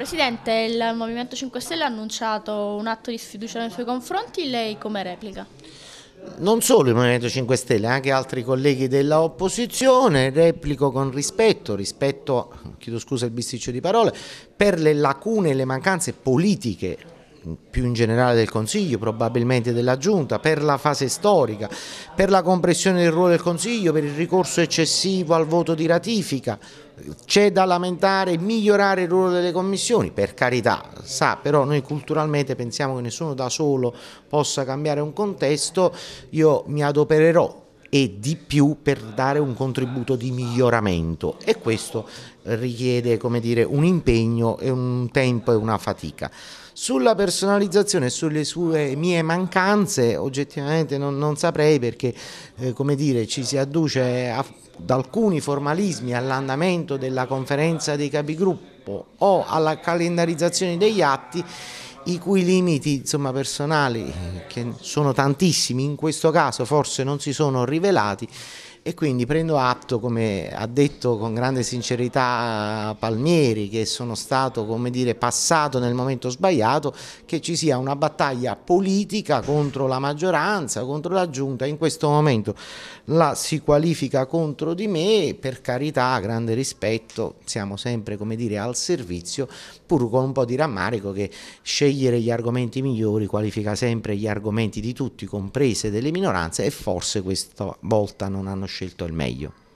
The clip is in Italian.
Presidente, il Movimento 5 Stelle ha annunciato un atto di sfiducia nei suoi confronti, lei come replica? Non solo il Movimento 5 Stelle, anche altri colleghi dell'opposizione, replico con rispetto, rispetto, chiedo scusa il bisticcio di parole, per le lacune e le mancanze politiche più in generale del Consiglio, probabilmente della Giunta, per la fase storica, per la compressione del ruolo del Consiglio, per il ricorso eccessivo al voto di ratifica. C'è da lamentare, migliorare il ruolo delle commissioni, per carità, sa, però noi culturalmente pensiamo che nessuno da solo possa cambiare un contesto, io mi adopererò e di più per dare un contributo di miglioramento e questo richiede dire, un impegno e un tempo e una fatica. Sulla personalizzazione e sulle sue mie mancanze oggettivamente non, non saprei perché eh, dire, ci si adduce ad alcuni formalismi all'andamento della conferenza dei capigruppo o alla calendarizzazione degli atti i cui limiti insomma, personali, eh, che sono tantissimi, in questo caso forse non si sono rivelati e quindi prendo atto, come ha detto con grande sincerità eh, Palmieri, che sono stato dire, passato nel momento sbagliato, che ci sia una battaglia politica contro la maggioranza, contro la giunta, in questo momento la si qualifica contro di me, per carità, grande rispetto, siamo sempre dire, al servizio, pur con un po' di rammarico che scegliamo scegliere gli argomenti migliori, qualifica sempre gli argomenti di tutti, comprese delle minoranze, e forse questa volta non hanno scelto il meglio.